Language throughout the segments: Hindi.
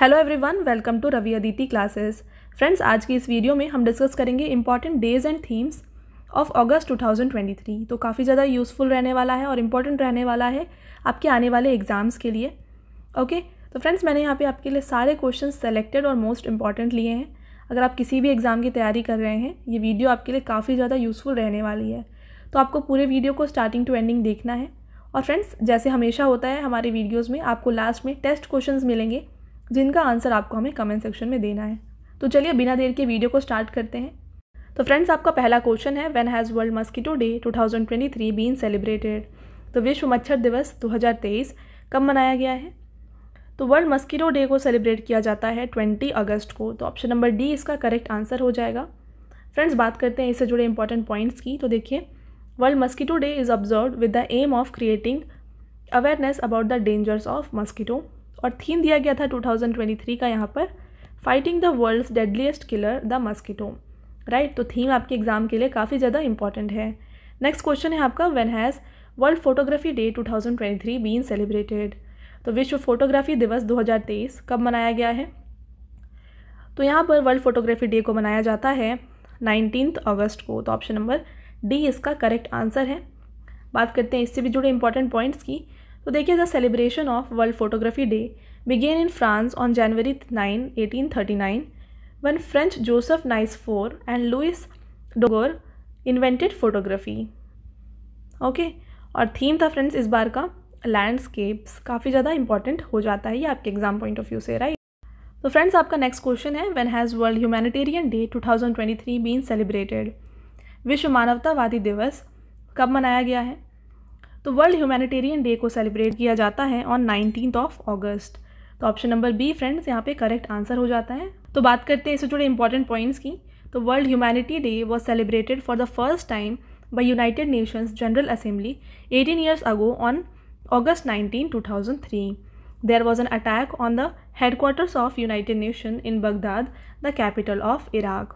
Hello everyone welcome to Ravi Aditi classes friends आज की इस वीडियो में हम डिस्कस करेंगे important days and themes of August 2023 तो काफ़ी ज़्यादा यूज़फुल रहने वाला है और इम्पॉर्टेंट रहने वाला है आपके आने वाले एग्ज़ाम्स के लिए ओके okay? तो फ्रेंड्स मैंने यहाँ पे आपके लिए सारे क्वेश्चन सेलेक्टेड और मोस्ट इंपॉर्टेंट लिए हैं अगर आप किसी भी एग्ज़ाम की तैयारी कर रहे हैं ये वीडियो आपके लिए काफ़ी ज़्यादा यूज़फुल रहने वाली है तो आपको पूरे वीडियो को स्टार्टिंग टू एंडिंग देखना है और फ्रेंड्स जैसे हमेशा होता है हमारे वीडियोज़ में आपको लास्ट में टेस्ट क्वेश्चन मिलेंगे जिनका आंसर आपको हमें कमेंट सेक्शन में देना है तो चलिए बिना देर के वीडियो को स्टार्ट करते हैं तो फ्रेंड्स आपका पहला क्वेश्चन है when has world mosquito day 2023 been celebrated तो विश्व मच्छर दिवस 2023 कब मनाया गया है तो वर्ल्ड मस्कीटो डे को सेलिब्रेट किया जाता है 20 अगस्त को तो ऑप्शन नंबर डी इसका करेक्ट आंसर हो जाएगा फ्रेंड्स बात करते हैं इससे जुड़े इंपॉर्टेंट पॉइंट्स की तो देखिए world mosquito day is observe with the aim of creating awareness about the dangers of mosquito और थीम दिया गया था 2023 का यहाँ पर fighting the world's deadliest killer the mosquito right तो थीम आपके एग्ज़ाम के लिए काफ़ी ज़्यादा इंपॉर्टेंट है नेक्स्ट क्वेश्चन है आपका when has world photography day 2023 been celebrated तो विश्व फोटोग्राफी दिवस 2023 कब मनाया गया है तो यहाँ पर वर्ल्ड फोटोग्राफी डे को मनाया जाता है नाइनटीन अगस्त को तो ऑप्शन नंबर डी इसका करेक्ट आंसर है बात करते हैं इससे भी जुड़े इंपॉर्टेंट पॉइंट्स की तो देखिए the celebration of world photography day began in France on January nine eighteen thirty nine one French Joseph Nicephore and Louis Daguerre invented photography okay और थीम था फ्रेंड्स इस बार का लैंडस्केप्स काफ़ी ज़्यादा इंपॉर्टेंट हो जाता है ये आपके एग्जाम पॉइंट ऑफ व्यू से राइट तो फ्रेंड्स आपका नेक्स्ट क्वेश्चन है when has world humanitarian day 2023 been celebrated विश्व मानवतावादी दिवस कब मनाया गया है तो वर्ल्ड ह्यूमैनिटेरियन डे को सेलिब्रेट किया जाता है ऑन नाइनटीन ऑफ ऑगस्ट तो ऑप्शन नंबर बी फ्रेंड्स यहाँ पे करेक्ट आंसर हो जाता है तो बात करते हैं इससे जुड़े इंपॉर्टेंट पॉइंट्स की तो world humanity day was celebrated for the first time by United Nations General Assembly eighteen years ago on August nineteen two thousand three there was an attack on the headquarters of United Nation in Baghdad the capital of Iraq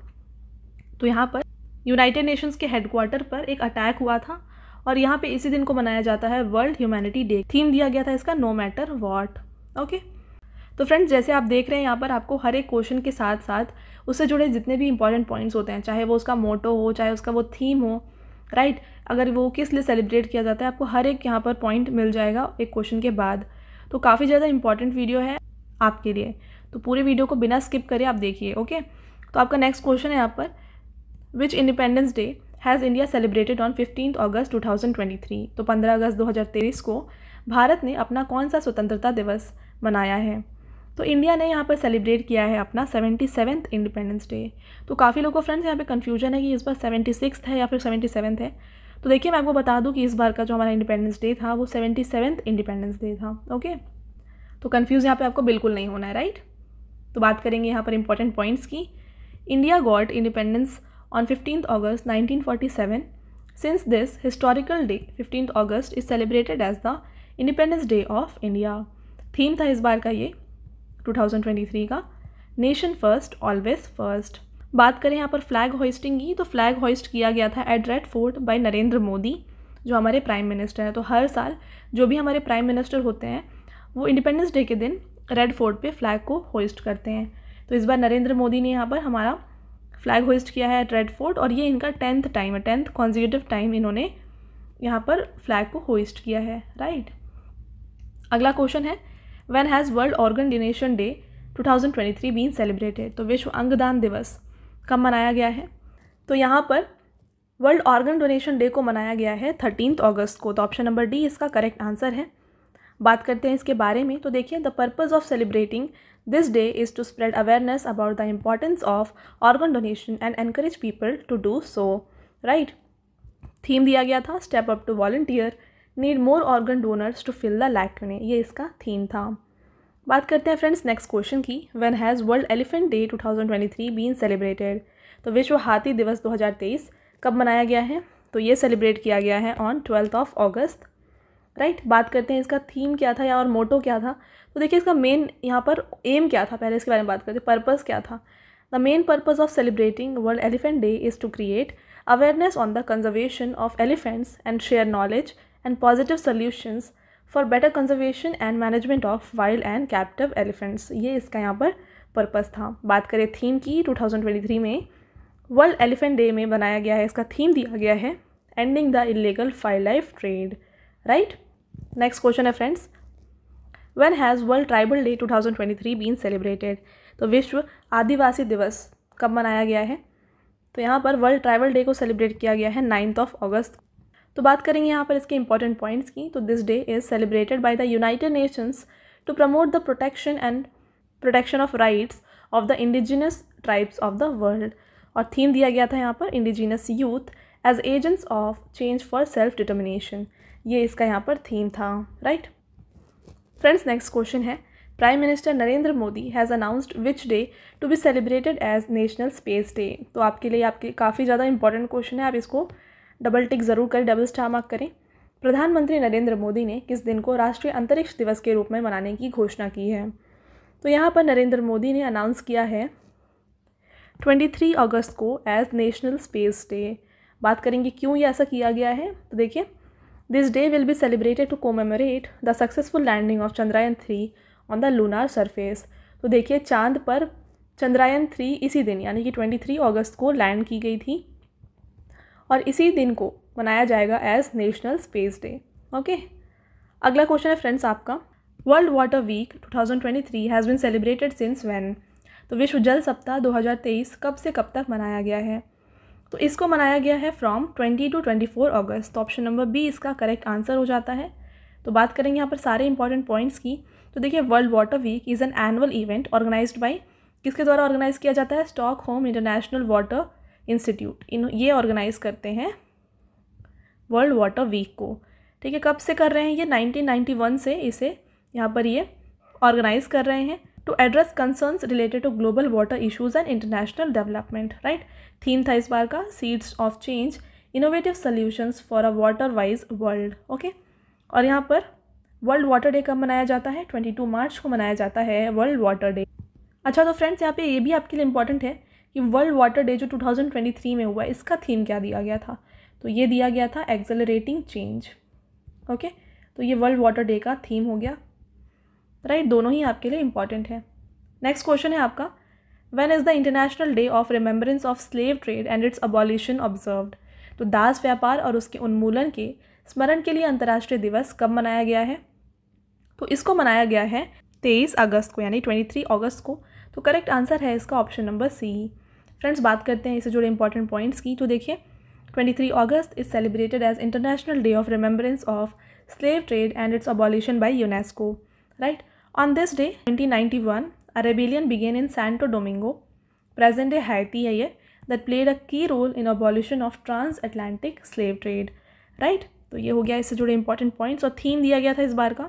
तो यहाँ पर यूनाइटेड नेशंस के हेडक्वार्टर पर एक अटैक हुआ था और यहाँ पे इसी दिन को मनाया जाता है वर्ल्ड ह्यूमैनिटी डे थीम दिया गया था इसका नो मैटर वॉट ओके तो फ्रेंड्स जैसे आप देख रहे हैं यहाँ पर आपको हर एक क्वेश्चन के साथ साथ उससे जुड़े जितने भी इंपॉर्टेंट पॉइंट्स होते हैं चाहे वो उसका मोटो हो चाहे उसका वो थीम हो राइट right? अगर वो किस लिए सेलिब्रेट किया जाता है आपको हर एक यहाँ पर पॉइंट मिल जाएगा एक क्वेश्चन के बाद तो काफ़ी ज़्यादा इंपॉर्टेंट वीडियो है आपके लिए तो पूरे वीडियो को बिना स्किप करे आप देखिए ओके तो आपका नेक्स्ट क्वेश्चन है यहाँ पर which independence day has India celebrated on fifteen August 2023 तो 15 अगस्त 2023 को भारत ने अपना कौन सा स्वतंत्रता दिवस मनाया है तो इंडिया ने यहाँ पर सेलिब्रेट किया है अपना सेवेंटी सेवन्थ इंडिपेंडेंस डे तो काफ़ी लोगों को फ्रेंड्स यहाँ पे कन्फ्यूजन है कि इस बार सेवेंटी सिक्स है या फिर सेवेंटी सेवन्थ है तो देखिए मैं आपको बता दूँ कि इस बार का जो हमारा इंडिपेंडेंस डे था वो सेवेंटी सेवन्थ इंडिपेंडेंस डे था ओके तो कन्फ्यूज़ यहाँ पर आपको बिल्कुल नहीं होना है राइट तो बात करेंगे यहाँ पर इंपॉर्टेंट पॉइंट्स की India got independence on 15th August 1947. Since this historical day, 15th August is celebrated as the independence day of India theme था इस बार का ये 2023 का नेशन फर्स्ट ऑलवेज फर्स्ट बात करें यहाँ पर फ्लैग होस्टिंग की तो फ्लैग होस्ट किया गया था at Red Fort by Narendra Modi जो हमारे प्राइम मिनिस्टर हैं तो हर साल जो भी हमारे प्राइम मिनिस्टर होते हैं वो इंडिपेंडेंस डे के दिन रेड फोर्ट पे फ्लैग को होस्ट करते हैं तो इस बार नरेंद्र मोदी ने यहाँ पर हमारा फ्लैग होस्ट किया है एट रेड फोर्ट और ये इनका टेंथ टाइम है टेंथ कॉन्जिकेटिव टाइम इन्होंने यहाँ पर फ्लैग को होस्ट किया है राइट अगला क्वेश्चन है when has world organ donation day 2023 been celebrated तो विश्व अंगदान दिवस कब मनाया गया है तो यहाँ पर वर्ल्ड ऑर्गन डोनेशन डे को मनाया गया है थर्टीन अगस्त को तो ऑप्शन नंबर डी इसका करेक्ट आंसर है बात करते हैं इसके बारे में तो देखिए the purpose of celebrating this day is to spread awareness about the importance of organ donation and encourage people to do so right theme दिया गया था step up to volunteer need more organ donors to fill the ने ये इसका थीम था बात करते हैं फ्रेंड्स नेक्स्ट क्वेश्चन की when has world elephant day 2023 been celebrated तो विश्व हाथी दिवस दो हजार तेईस कब मनाया गया है तो ये सेलिब्रेट किया गया है on twelfth of August right right? बात करते हैं इसका थीम क्या था या और मोटो क्या था तो देखिए इसका मेन यहाँ पर एम क्या था पहले इसके बारे में बात करते हैं पर्पज़ क्या था the main purpose of celebrating world elephant day is to create awareness on the conservation of elephants and share knowledge and positive solutions for better conservation and management of wild and captive elephants ये इसका यहाँ पर पर्पज़ था बात करें थीम की 2023 में वर्ल्ड एलिफेंट डे में बनाया गया है इसका थीम दिया गया है ending the illegal wildlife trade right next question है friends when has world tribal day 2023 been celebrated तो विश्व आदिवासी दिवस कब मनाया गया है तो यहाँ पर वर्ल्ड ट्राइबल डे को सेलिब्रेट किया गया है नाइन्थ ऑफ अगस्त तो बात करेंगे यहाँ पर इसके इंपॉर्टेंट पॉइंट्स की तो this day is celebrated by the United Nations to promote the protection and protection of rights of the indigenous tribes of the world और थीम दिया गया था यहाँ पर indigenous youth as agents of change for self determination ये इसका यहाँ पर थीम था राइट फ्रेंड्स नेक्स्ट क्वेश्चन है prime minister Narendra Modi has announced which day to be celebrated as national space day तो आपके लिए आपके काफ़ी ज़्यादा इंपॉर्टेंट क्वेश्चन है आप इसको डबल टिक ज़रूर करें डबल स्टार मार्क करें प्रधानमंत्री नरेंद्र मोदी ने किस दिन को राष्ट्रीय अंतरिक्ष दिवस के रूप में मनाने की घोषणा की है तो यहाँ पर नरेंद्र मोदी ने अनाउंस किया है 23 अगस्त को एज नेशनल स्पेस डे बात करेंगे क्यों ये ऐसा किया गया है तो देखिए This day will be celebrated to commemorate the successful landing of Chandrayaan 3 on the lunar surface. तो देखिए चांद पर चंद्रायन थ्री इसी दिन यानी कि 23 अगस्त को लैंड की गई थी और इसी दिन को मनाया जाएगा as national space day okay अगला क्वेश्चन है फ्रेंड्स आपका world water week 2023 has been celebrated since when तो विश्व जल सप्ताह 2023 कब से कब तक मनाया गया है तो इसको मनाया गया है फ्रॉम 20 टू 24 अगस्त तो ऑप्शन नंबर बी इसका करेक्ट आंसर हो जाता है तो बात करेंगे यहाँ पर सारे इंपॉर्टेंट पॉइंट्स की तो देखिए world water week is an annual event organise by किसके द्वारा ऑर्गेनाइज किया जाता है Stockholm International Water Institute in ये ऑर्गेनाइज करते हैं वर्ल्ड वाटर वीक को ठीक है कब से कर रहे हैं ये 1991 से इसे यहाँ पर ये ऑर्गेनाइज कर रहे हैं to address concerns related to global water issues and international development right theme tha is baar ka seeds of change innovative solutions for a water wise world okay और यहाँ पर वर्ल्ड वाटर डे कब मनाया जाता है 22 मार्च को मनाया जाता है वर्ल्ड वाटर डे अच्छा तो फ्रेंड्स यहाँ पे ये भी आपके लिए इंपॉर्टेंट है कि वर्ल्ड वाटर डे जो 2023 में हुआ इसका थीम क्या दिया गया था तो ये दिया गया था एक्सेलरेटिंग चेंज ओके तो ये वर्ल्ड वाटर डे का थीम हो गया राइट दोनों ही आपके लिए इंपॉर्टेंट है नेक्स्ट क्वेश्चन है आपका when is the international day of remembrance of slave trade and its abolition observed तो दास व्यापार और उसके उन्मूलन के स्मरण के लिए अंतर्राष्ट्रीय दिवस कब मनाया गया है तो इसको मनाया गया है तेईस अगस्त को यानी ट्वेंटी थ्री अगस्त को तो करेक्ट आंसर है इसका ऑप्शन नंबर सी फ्रेंड्स बात करते हैं इससे जुड़े इंपॉर्टेंट पॉइंट्स की तो देखिए twenty three August is celebrated as international day of remembrance of slave trade and its abolition by UNESCO right On this day, 1991, a rebellion began in Santo Domingo, present-day Haiti है ये that played a key role in abolition of transatlantic slave trade. Right? तो ये हो गया इससे जुड़े important points और theme दिया गया था इस बार का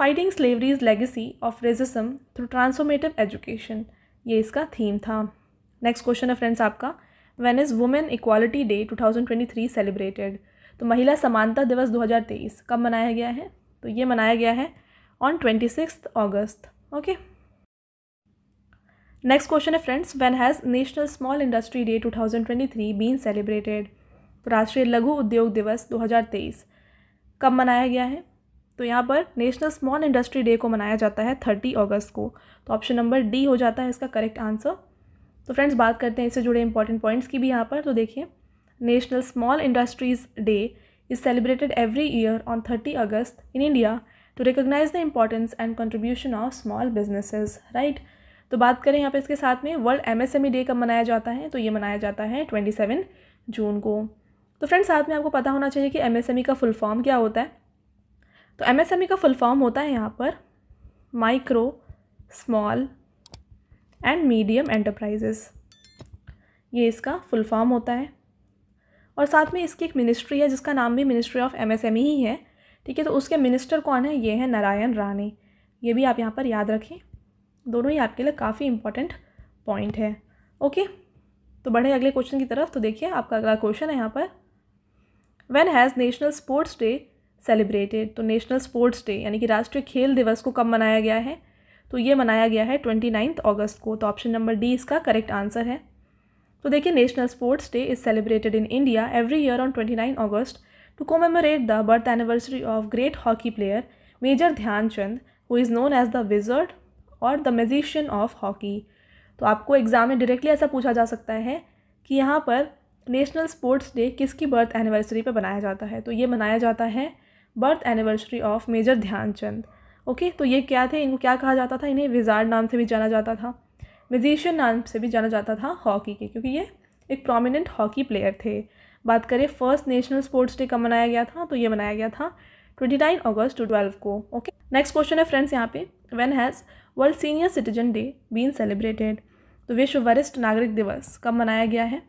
Fighting slavery's legacy of racism through transformative education. ये इसका theme था Next question है friends आपका When is Women Equality Day 2023 celebrated? तो महिला समानता दिवस 2023 कब मनाया गया है तो ये मनाया गया है on 26th August. Okay. Next question है friends, when has National Small Industry Day 2023 been celebrated? तो राष्ट्रीय लघु उद्योग दिवस 2023 कब मनाया गया है तो यहाँ पर नेशनल स्मॉल इंडस्ट्री डे को मनाया जाता है 30 अगस्त को तो ऑप्शन नंबर डी हो जाता है इसका करेक्ट आंसर तो फ्रेंड्स बात करते हैं इससे जुड़े इंपॉर्टेंट पॉइंट्स की भी यहाँ पर तो देखिए national small industries day is celebrated every year on thirty August in India to recognise the importance and contribution of small businesses right तो बात करें यहाँ पे इसके साथ में world M M S E day कब मनाया जाता है तो ये मनाया जाता है ट्वेंटी सेवन जून को तो फ्रेंड्स साथ में आपको पता होना चाहिए कि एम एम एस ई का फुल फॉर्म क्या होता है तो एम एम एस ई का फुल फॉर्म होता है यहाँ पर micro small and medium enterprises ये इसका फुल फॉर्म होता है और साथ में इसकी एक मिनिस्ट्री है जिसका नाम भी ministry of M M S E ही है ठीक है तो उसके मिनिस्टर कौन है ये हैं नारायण राणे ये भी आप यहाँ पर याद रखें दोनों ही आपके लिए काफ़ी इंपॉर्टेंट पॉइंट है ओके तो बढ़े अगले क्वेश्चन की तरफ तो देखिए आपका अगला क्वेश्चन है यहाँ पर when has national sports day celebrated तो नेशनल स्पोर्ट्स डे यानी कि राष्ट्रीय खेल दिवस को कब मनाया गया है तो ये मनाया गया है ट्वेंटी नाइन्थ ऑगस्ट को तो ऑप्शन नंबर डी इसका करेक्ट आंसर है तो देखिए national sports day is celebrated in India every year on twenty nine August to commemorate the birth anniversary of great hockey player Major Dhyan Chand, who is known as the wizard or the magician of hockey. तो आपको एग्ज़ाम में डायरेक्टली ऐसा पूछा जा सकता है कि यहाँ पर नेशनल स्पोर्ट्स डे किसकी बर्थ एनिवर्सरी पर मनाया जाता है तो ये मनाया जाता है birth anniversary of Major Dhyanchand okay तो ये क्या थे इनको क्या कहा जाता था इन्हें विजार्ड नाम से भी जाना जाता था म्यूजिशियन नाम से भी जाना जाता था हॉकी के क्योंकि ये एक प्रोमिनेंट हॉकी प्लेयर थे बात करें फर्स्ट नेशनल स्पोर्ट्स डे कब मनाया गया था तो ये मनाया गया था twenty nine August two twelve को ओके नेक्स्ट क्वेश्चन है फ्रेंड्स यहाँ पे when has world senior citizen day been celebrated तो विश्व वरिष्ठ नागरिक दिवस कब मनाया गया है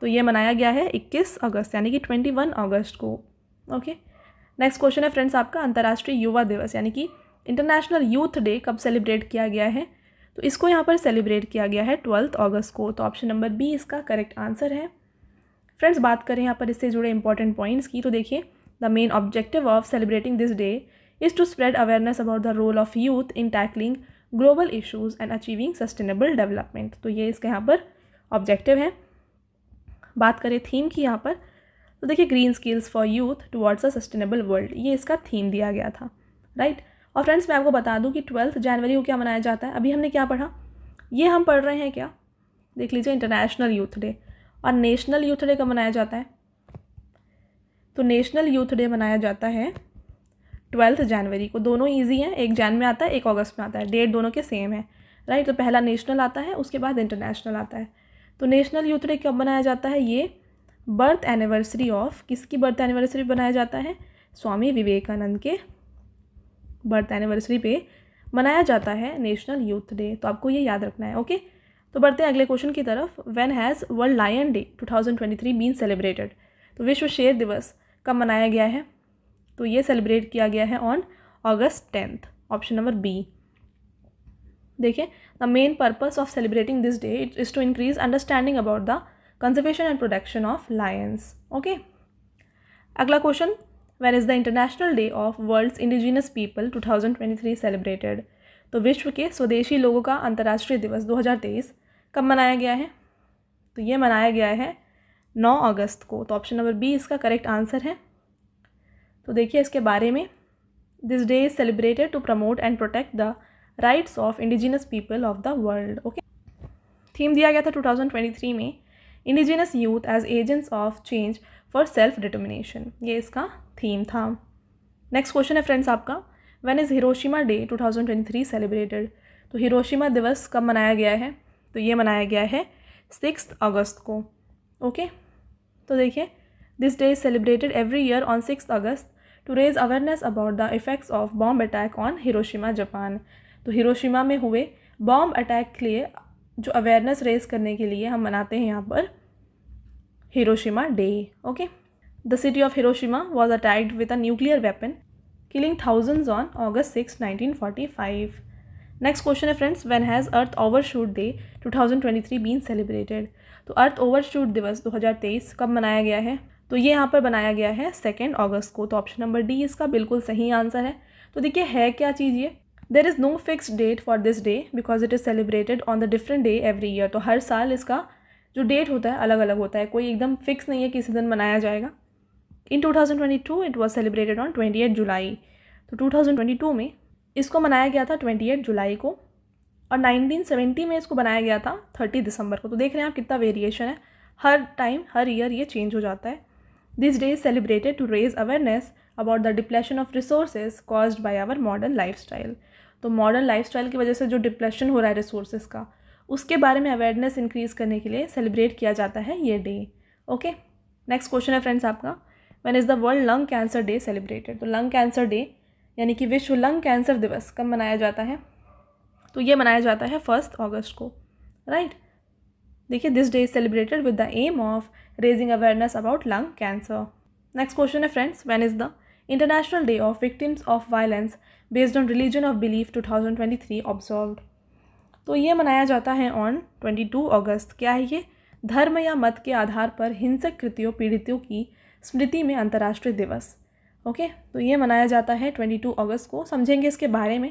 तो ये मनाया गया है इक्कीस अगस्त यानी कि ट्वेंटी वन अगस्त को ओके नेक्स्ट क्वेश्चन है फ्रेंड्स आपका अंतर्राष्ट्रीय युवा दिवस यानी कि इंटरनेशनल यूथ डे कब सेलिब्रेट किया गया है तो इसको यहाँ पर सेलिब्रेट किया गया है ट्वेल्थ अगस्त को तो ऑप्शन नंबर बी इसका करेक्ट आंसर है फ्रेंड्स बात करें यहाँ पर इससे जुड़े इंपॉर्टेंट पॉइंट्स की तो देखिए the main objective of celebrating this day is to spread awareness about the role of youth in tackling global issues and achieving sustainable development तो ये इसके यहाँ पर ऑब्जेक्टिव है बात करें थीम की यहाँ पर तो देखिए green skills for youth towards a sustainable world ये इसका थीम दिया गया था राइट और फ्रेंड्स मैं आपको बता दूं कि ट्वेल्थ जनवरी को क्या मनाया जाता है अभी हमने क्या पढ़ा ये हम पढ़ रहे हैं क्या देख लीजिए इंटरनेशनल यूथ डे और नेशनल यूथ डे कब मनाया जाता है तो नेशनल यूथ डे मनाया जाता है ट्वेल्थ जनवरी को दोनों ईजी हैं एक जैन में आता है एक अगस्त में आता है डेट दोनों के सेम है राइट तो पहला नेशनल आता है उसके बाद इंटरनेशनल आता है तो नेशनल यूथ डे कब मनाया जाता है ये बर्थ एनिवर्सरी ऑफ किसकी बर्थ एनिवर्सरी बनाया जाता है स्वामी विवेकानंद के बर्थ एनिवर्सरी पे मनाया जाता है नेशनल यूथ डे तो आपको ये याद रखना है ओके तो बढ़ते हैं अगले क्वेश्चन की तरफ when has world lion day 2023 been celebrated तो विश्व शेर दिवस कब मनाया गया है तो ये सेलिब्रेट किया गया है on August tenth option number B देखिए the main purpose of celebrating this day it is to increase understanding about the conservation and protection of lions okay अगला question when is the international day of world's indigenous people 2023 celebrated तो विश्व के स्वदेशी लोगों का अंतर्राष्ट्रीय दिवस तेईस कब मनाया गया है तो ये मनाया गया है नौ अगस्त को तो ऑप्शन नंबर बी इसका करेक्ट आंसर है तो देखिए इसके बारे में this day is celebrated to promote and protect the rights of indigenous people of the world okay theme दिया गया था 2023 में indigenous youth as agents of change for self determination ये इसका थीम था नेक्स्ट क्वेश्चन है फ्रेंड्स आपका when is Hiroshima day 2023 celebrated तो हिरोशिमा दिवस कब मनाया गया है तो ये मनाया गया है सिक्स अगस्त को ओके तो देखिए this day is celebrated every year on six August to raise awareness about the effects of bomb attack on Hiroshima Japan तो हिरोशिमा में हुए बॉम्ब अटैक के लिए जो अवेयरनेस रेज करने के लिए हम मनाते हैं यहाँ पर Hiroshima day okay the city of Hiroshima was attacked with a nuclear weapon on August six nineteen forty five next question है friends when has earth overshoot day 2023 been celebrated तो अर्थ ओवरशूट दिवस 2023 कब मनाया गया है तो ये यहाँ पर बनाया गया है सेकेंड अगस्त को तो ऑप्शन नंबर डी इसका बिल्कुल सही आंसर है तो देखिए है क्या चीज़ ये there is no fix date for this day because it is celebrated on the different day every year तो हर साल इसका जो डेट होता है अलग अलग होता है कोई एकदम फिक्स नहीं है किसी दिन मनाया जाएगा in 2022 it was celebrated on 28 July तो 2022 में इसको मनाया गया था एट जुलाई को और 1970 में इसको बनाया गया था 30 दिसंबर को तो देख रहे हैं आप कितना वेरिएशन है हर टाइम हर ईयर ये चेंज हो जाता है this day is celebrated to raise awareness about the depression of resources caused by our modern life तो मॉडर्न लाइफ की वजह से जो डिप्रेशन हो रहा है रिसोर्सेज का उसके बारे में अवेयरनेस इंक्रीज करने के लिए सेलिब्रेट किया जाता है ये डे ओके नेक्स्ट क्वेश्चन है फ्रेंड्स आपका when is the world lung cancer day celebrated तो लंग कैंसर डे यानी कि विश्व लंग कैंसर दिवस कब मनाया जाता है तो ये मनाया जाता है फर्स्ट अगस्त को राइट देखिए this day is celebrated with the aim of raising awareness about lung cancer next question है friends when is the international day of victims of violence based on religion of belief two thousand twenty three observed तो ये मनाया जाता है ऑन ट्वेंटी टू अगस्त क्या है ये धर्म या मत के आधार पर हिंसक कृतियों पीड़ितों की स्मृति में अंतर्राष्ट्रीय दिवस ओके तो ये मनाया जाता है ट्वेंटी टू अगस्त को समझेंगे इसके बारे में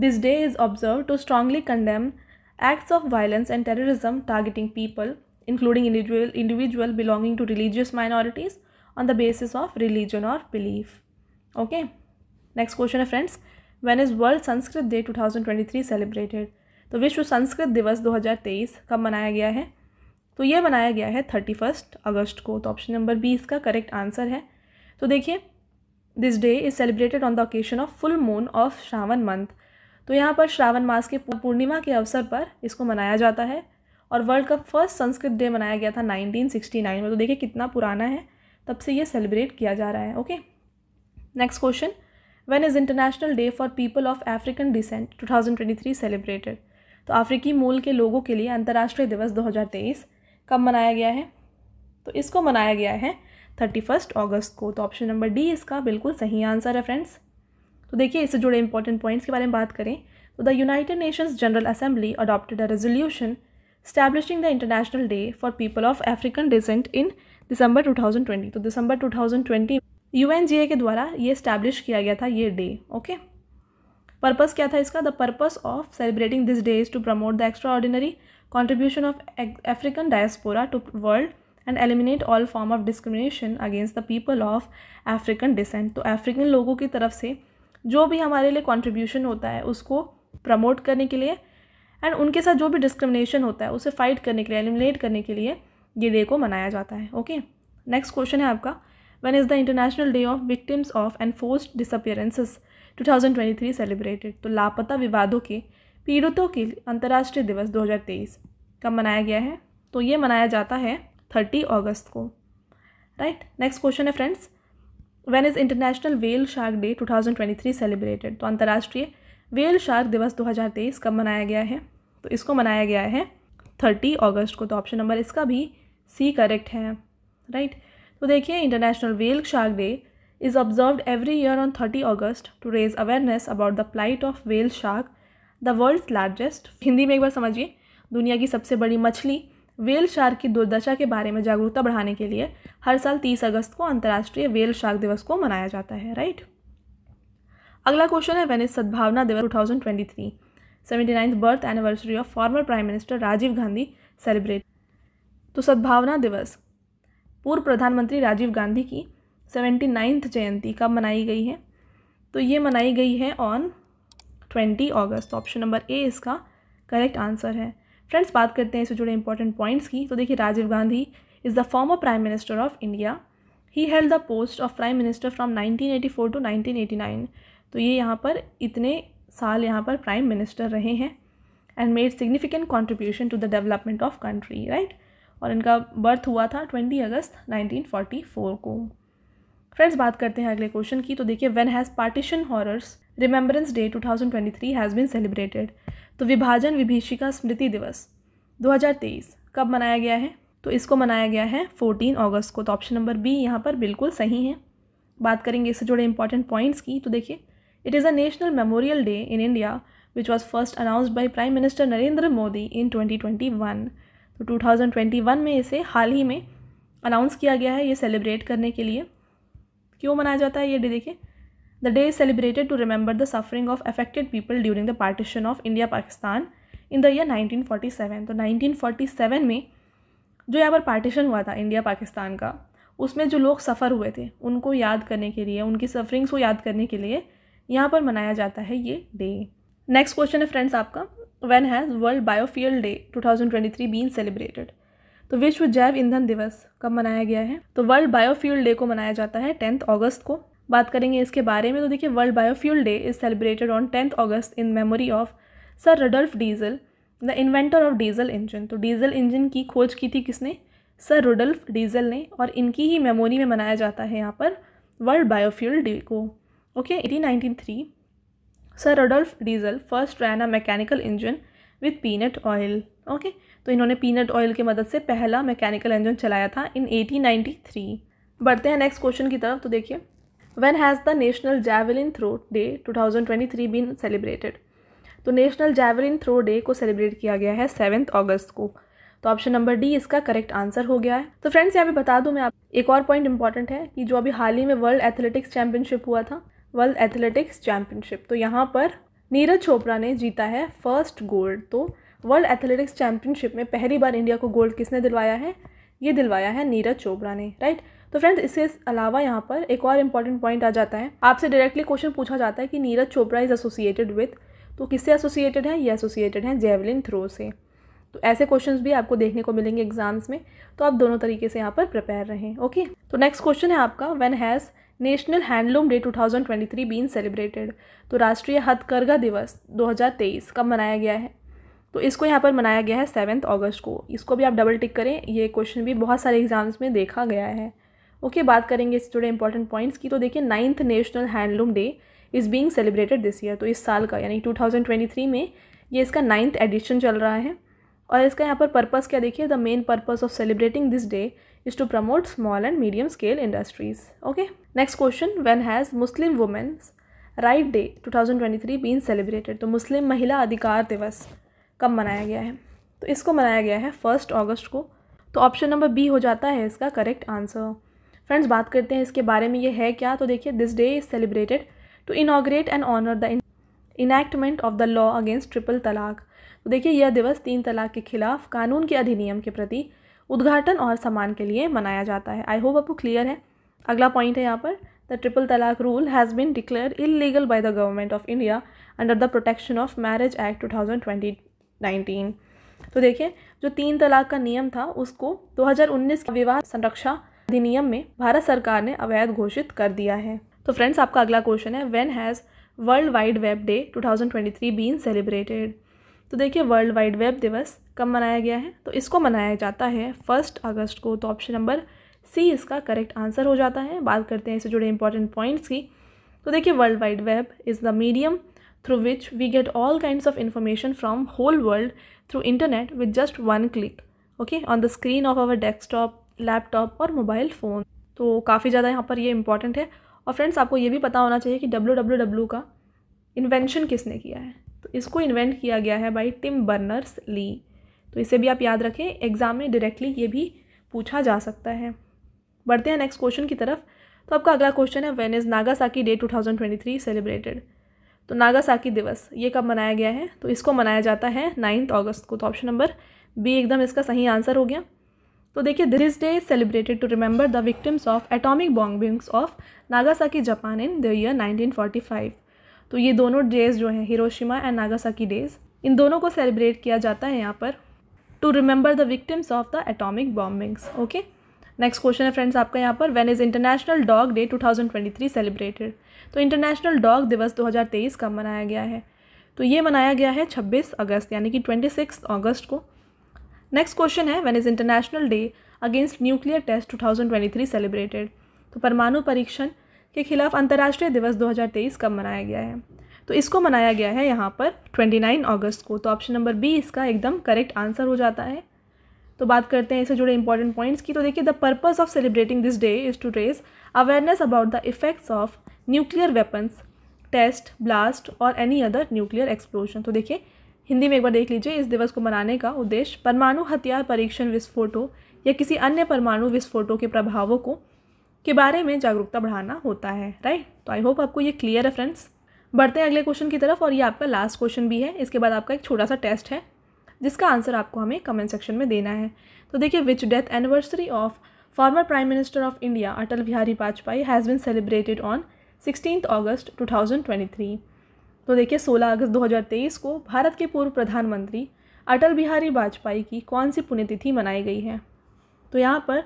this day is observe to strongly condemn acts of violence and terrorism targeting people including individual individual belonging to religious minorities on the basis of religion और बिलीफ ओके नेक्स्ट क्वेश्चन है friends when is world Sanskrit day two thousand twenty three celebrated तो विश्व संस्कृत दिवस दो हज़ार तेईस कब मनाया गया है तो ये मनाया गया है थर्टी फर्स्ट अगस्त को तो ऑप्शन नंबर बी इसका करेक्ट आंसर है तो देखिए this day is celebrated on the occasion of full moon of Shravan month तो यहाँ पर श्रावण मास के पूर्णिमा के अवसर पर इसको मनाया जाता है और world cup first Sanskrit day मनाया गया था 1969 में तो देखिए कितना पुराना है तब से ये सेलिब्रेट किया जा रहा है okay next question when is international day for people of African descent 2023 celebrated तो अफ्रीकी मूल के लोगों के लिए अंतर्राष्ट्रीय दिवस 2023 कब मनाया गया है तो इसको मनाया गया है थर्टी फर्स्ट अगस्त को तो ऑप्शन नंबर डी इसका बिल्कुल सही आंसर है फ्रेंड्स तो देखिए इससे जुड़े इंपॉर्टेंट पॉइंट्स के बारे में बात करें तो the United Nations General Assembly adopted a resolution establishing the international day for people of African descent in December two तो दिसंबर टू थाउजेंड के द्वारा ये स्टैब्लिश किया गया था ये डे ओके पर्पज़ क्या था इसका the purpose of celebrating this day is to promote the extraordinary contribution of African diaspora to world and eliminate all form of discrimination against the people of African descent तो अफ्रीकन लोगों की तरफ से जो भी हमारे लिए कॉन्ट्रीब्यूशन होता है उसको प्रमोट करने के लिए एंड उनके साथ जो भी डिस्क्रिमिनेशन होता है उसे फाइट करने के लिए एलिमिनेट करने के लिए ये डे को मनाया जाता है ओके नेक्स्ट क्वेश्चन है आपका international day of victims of enforced of two thousand twenty 2023 celebrated तो लापता विवादों के पीड़ितों के अंतर्राष्ट्रीय दिवस 2023 कब मनाया गया है तो ये मनाया जाता है थर्टी अगस्त को राइट नेक्स्ट क्वेश्चन है friends when is international whale shark day 2023 celebrated तो अंतर्राष्ट्रीय वेल शार्क दिवस 2023 कब मनाया गया है तो इसको मनाया गया है 30 अगस्त को तो ऑप्शन नंबर इसका भी सी करेक्ट है राइट तो देखिए international whale shark day is observe every year on 30 August to raise awareness about the plight of whale shark the world's largest Hindi में एक बार समझिए दुनिया की सबसे बड़ी मछली वेल शार्क की दुर्दशा के बारे में जागरूकता बढ़ाने के लिए हर साल तीस अगस्त को अंतर्राष्ट्रीय वेल शार्क दिवस को मनाया जाता है राइट अगला क्वेश्चन है वेनिस सद्भावना दिवस two thousand twenty three seventy ninth birth anniversary of former prime minister Rajiv Gandhi celebrate तो सद्भावना दिवस पूर्व प्रधानमंत्री राजीव गांधी की सेवेंटी नाइन्थ जयंती कब मनाई गई है तो ये मनाई गई है on twenty August option number A इसका करेक्ट आंसर है फ्रेंड्स बात करते हैं इससे जुड़े इंपॉर्टेंट पॉइंट्स की तो देखिए Rajiv Gandhi is the former prime minister of India he held the post of prime minister from 1984 to 1989 तो ये यहाँ पर इतने साल यहाँ पर प्राइम मिनिस्टर रहे हैं and made significant contribution to the development of country right और इनका बर्थ हुआ था 20 अगस्त 1944 को फ्रेंड्स बात करते हैं अगले क्वेश्चन की तो देखिए when has partition horrors remembrance day 2023 has been celebrated तो विभाजन विभीषिका स्मृति दिवस 2023 कब मनाया गया है तो इसको मनाया गया है 14 अगस्त को तो ऑप्शन नंबर बी यहाँ पर बिल्कुल सही है बात करेंगे इससे जुड़े इंपॉर्टेंट पॉइंट्स की तो देखिए it is a national memorial day in India which was first announced by prime minister Narendra Modi in twenty twenty one तो टू थाउजेंड ट्वेंटी वन में इसे हाल ही में अनाउंस किया गया है ये सेलिब्रेट करने के लिए क्यों मनाया जाता है ये डे देखिए the day is celebrated to remember the suffering of affected people during the partition of India Pakistan in the year nineteen seven तो नाइनटीन फोर्टी सेवन में जो यहाँ पर पार्टीशन हुआ था इंडिया पाकिस्तान का उसमें जो लोग सफ़र हुए थे उनको याद करने के लिए उनकी सफरिंग्स को याद करने के लिए यहाँ पर मनाया जाता है ये डे नेक्स्ट क्वेश्चन है फ्रेंड्स आपका when has world biofuel day two thousand twenty three been celebrated तो विश्व जैव ईंधन दिवस कब मनाया गया है तो वर्ल्ड बायोफ्यूल डे को मनाया जाता है टेंथ अगस्त को बात करेंगे इसके बारे में तो देखिए world biofuel day is celebrated on tenth August in memory of sir Rudolf Diesel the inventor of diesel engine तो डीजल इंजन की खोज की थी किसने सर रुडल्फ डीजल ने और इनकी ही मेमोरी में मनाया जाता है यहाँ पर वर्ल्ड बायोफ्यूल डे को okay eighteen ninety three sir Rudolf Diesel first ran a mechanical engine with peanut oil okay तो इन्होंने पीनट ऑयल की मदद से पहला मैकेनिकल इंजन चलाया था इन 1893 बढ़ते हैं नेक्स्ट क्वेश्चन की तरफ तो देखिए when has the national javelin throw day 2023 been celebrated तो नेशनल जैवलिन थ्रो डे को सेलिब्रेट किया गया है सेवन्थ अगस्त को तो ऑप्शन नंबर डी इसका करेक्ट आंसर हो गया है तो फ्रेंड्स यहाँ पे बता दूँ मैं आप एक और पॉइंट इंपॉर्टेंट है कि जो अभी हाल ही में वर्ल्ड एथलेटिक्स चैम्पियनशिप हुआ था वर्ल्ड एथलेटिक्स चैम्पियनशिप तो यहाँ पर नीरज चोपड़ा ने जीता है फर्स्ट गोल्ड तो वर्ल्ड एथलेटिक्स चैंपियनशिप में पहली बार इंडिया को गोल्ड किसने दिलवाया है ये दिलवाया है नीरज चोपड़ा ने राइट तो फ्रेंड्स इसके अलावा यहाँ पर एक और इम्पॉर्टेंट पॉइंट आ जाता है आपसे डायरेक्टली क्वेश्चन पूछा जाता है कि Neeraj Chopra is associated with तो किससे एसोसिएटेड है ये एसोसिएटेड है जेवलिन थ्रो से तो ऐसे क्वेश्चंस भी आपको देखने को मिलेंगे एग्जाम्स में तो आप दोनों तरीके से यहाँ पर प्रिपेयर रहें ओके तो नेक्स्ट क्वेश्चन है आपका when has national handloom day 2023 been celebrated तो राष्ट्रीय हथकरघा दिवस 2023 कब मनाया गया है तो इसको यहाँ पर मनाया गया है सेवन्थ अगस्त को इसको भी आप डबल टिक करें ये क्वेश्चन भी बहुत सारे एग्जाम्स में देखा गया है ओके बात करेंगे इससे जुड़े इंपॉर्टेंट पॉइंट्स की तो देखिए ninth national handloom day is being celebrated this year तो इस साल का यानी टू में ये इसका नाइन्थ एडिशन चल रहा है और इसका यहाँ पर पर्पज़ क्या देखिए the main purpose of celebrating this day is to promote small and medium scale industries okay next question when has Muslim women's right day 2023 been celebrated तो मुस्लिम महिला अधिकार दिवस कब मनाया गया है तो इसको मनाया गया है फर्स्ट अगस्त को तो ऑप्शन नंबर बी हो जाता है इसका करेक्ट आंसर फ्रेंड्स बात करते हैं इसके बारे में ये है क्या तो देखिए this day is celebrated to inaugurate and honour the enactment of the law against triple talaq तो देखिए यह दिवस तीन तलाक के खिलाफ कानून के अधिनियम के प्रति उद्घाटन और सम्मान के लिए मनाया जाता है आई होप आपको क्लियर है अगला पॉइंट है यहाँ पर the triple talaq rule has been declare illegal by the government of India under the protection of marriage act two thousand twenty nineteen तो देखिए जो तीन तलाक का नियम था उसको 2019 के विवाह संरक्षा अधिनियम में भारत सरकार ने अवैध घोषित कर दिया है तो फ्रेंड्स आपका अगला क्वेश्चन है when has world wide web day 2023 been celebrated तो देखिए वर्ल्ड वाइड वेब दिवस कब मनाया गया है तो इसको मनाया जाता है फर्स्ट अगस्त को तो ऑप्शन नंबर सी इसका करेक्ट आंसर हो जाता है बात करते हैं इससे जुड़े इंपॉर्टेंट पॉइंट्स की तो देखिए world wide web is the medium through which we get all kinds of information from whole world through internet with just one click okay on the screen of our desktop laptop और मोबाइल फ़ोन तो काफ़ी ज़्यादा यहाँ पर ये इंपॉर्टेंट है और फ्रेंड्स आपको ये भी पता होना चाहिए कि डब्ल्यू का इन्वेंशन किसने किया है तो इसको इन्वेंट किया गया है बाई टिम बर्नर्स ली तो इसे भी आप याद रखें एग्जाम में डायरेक्टली ये भी पूछा जा सकता है बढ़ते हैं नेक्स्ट क्वेश्चन की तरफ तो आपका अगला क्वेश्चन है when is Nagasaki day 2023 celebrated तो नागासाकी दिवस ये कब मनाया गया है तो इसको मनाया जाता है नाइन्थ अगस्त को तो ऑप्शन नंबर बी एकदम इसका सही आंसर हो गया तो देखिए this day celebrated to remember the victims of atomic bombings of Nagasaki Japan in the year five तो ये दोनों डेज जो हैं हिरोशिमा एंड नागासाकी डेज इन दोनों को सेलिब्रेट किया जाता है यहाँ पर to remember the victims of the atomic bombings okay next question है फ्रेंड्स आपका यहाँ पर when is international dog day 2023 celebrated तो इंटरनेशनल डॉग दिवस 2023 कब मनाया गया है तो ये मनाया गया है 26 अगस्त यानी कि 26 अगस्त को नेक्स्ट क्वेश्चन है when is international day against nuclear test 2023 celebrated तो परमाणु परीक्षण के खिलाफ अंतर्राष्ट्रीय दिवस तेईस कब मनाया गया है तो इसको मनाया गया है यहाँ पर नाइन अगस्त को तो ऑप्शन नंबर बी इसका एकदम करेक्ट आंसर हो जाता है तो बात करते हैं इससे जुड़े इंपॉर्टेंट पॉइंट्स की तो देखिए the purpose of celebrating this day is to raise awareness about the effects of nuclear weapons test blast और एनी अदर न्यूक्लियर एक्सप्लोजन तो देखिए हिंदी में एक बार देख लीजिए इस दिवस को मनाने का उद्देश्य परमाणु हथियार परीक्षण विस्फोटों या किसी अन्य परमाणु विस्फोटों के प्रभावों को के बारे में जागरूकता बढ़ाना होता है राइट तो आई होप आपको ये क्लियर है फ्रेंड्स बढ़ते हैं अगले क्वेश्चन की तरफ और ये आपका लास्ट क्वेश्चन भी है इसके बाद आपका एक छोटा सा टेस्ट है जिसका आंसर आपको हमें कमेंट सेक्शन में देना है तो देखिए which death anniversary of former prime minister of India Atal Bihari Vajpayee has been celebrated on sixteen August 2023 तो देखिए 16 अगस्त 2023 को भारत के पूर्व प्रधानमंत्री अटल बिहारी वाजपेयी की कौन सी पुण्यतिथि मनाई गई है तो यहाँ पर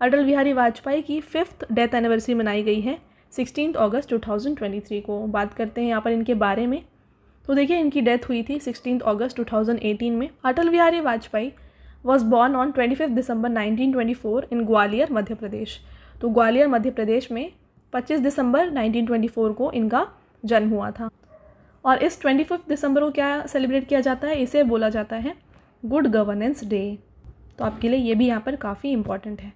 अटल बिहारी वाजपेयी की फिफ्थ डेथ एनिवर्सरी मनाई गई है सिक्सटीन अगस्त 2023 को बात करते हैं यहाँ पर इनके बारे में तो देखिए इनकी डेथ हुई थी सिक्सटीन अगस्त 2018 में Atal Bihari Vajpayee was born on twenty fifth December 1924 in Gwalior Madhya Pradesh तो ग्वालियर मध्य प्रदेश में 25 दिसंबर 1924 को इनका जन्म हुआ था और इस ट्वेंटी फिफ्थ दिसंबर को क्या सेलिब्रेट किया जाता है इसे बोला जाता है गुड गवर्नेंस डे तो आपके लिए ये भी यहाँ पर काफ़ी इंपॉर्टेंट है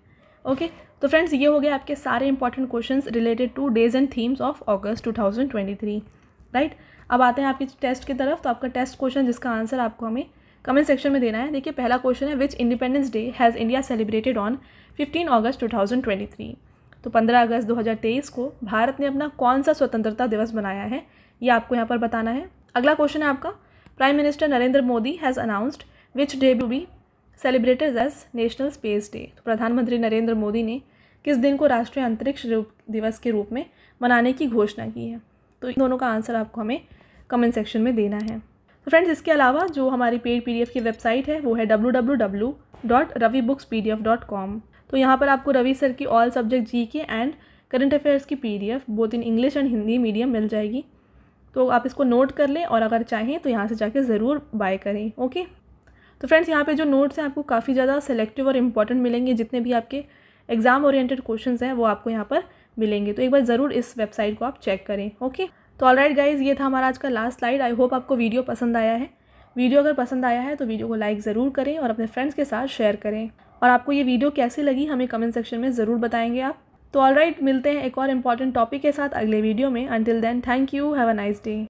ओके तो फ्रेंड्स ये हो गए आपके सारे important questions related to days and themes of August 2023 right right? अब आते हैं आपके टेस्ट की तरफ तो आपका टेस्ट क्वेश्चन जिसका आंसर आपको हमें कमेंट सेक्शन में देना है देखिए पहला क्वेश्चन है which independence day has India celebrated on 15 August 2023 तो 15 अगस्त 2023 को भारत ने अपना कौन सा स्वतंत्रता दिवस बनाया है ये आपको यहाँ पर बताना है अगला क्वेश्चन है आपका prime minister Narendra Modi has announced which day to be celebrated as national space day तो प्रधानमंत्री नरेंद्र मोदी ने किस दिन को राष्ट्रीय अंतरिक्ष दिवस के रूप में मनाने की घोषणा की है तो इन दोनों का आंसर आपको हमें कमेंट सेक्शन में देना है तो फ्रेंड्स इसके अलावा जो हमारी पेड पी की वेबसाइट है वो है डब्ल्यू तो यहाँ पर आपको रवि सर की all subject G K and current affairs की P both in English and Hindi medium मिल जाएगी तो आप इसको नोट कर लें और अगर चाहें तो यहाँ से जाके ज़रूर बाय करें ओके तो फ्रेंड्स यहाँ पे जो नोट्स हैं आपको काफ़ी ज़्यादा सेलेक्टिव और इम्पॉर्टेंट मिलेंगे जितने भी आपके एग्ज़ाम ओरिएंटेड क्वेश्चंस हैं वो आपको यहाँ पर मिलेंगे तो एक बार ज़रूर इस वेबसाइट को आप चेक करें ओके तो ऑल राइट गाइज़ ये था हमारा आज का लास्ट स्लाइड आई होप आपको वीडियो पसंद आया है वीडियो अगर पसंद आया है तो वीडियो को लाइक ज़रूर करें और अपने फ्रेंड्स के साथ शेयर करें और आपको ये वीडियो कैसी लगी हमें कमेंट सेक्शन में ज़रूर बताएंगे आप तो ऑल राइट मिलते हैं एक और इम्पॉर्टेंट टॉपिक के साथ अगले वीडियो में until then thank you have a nice day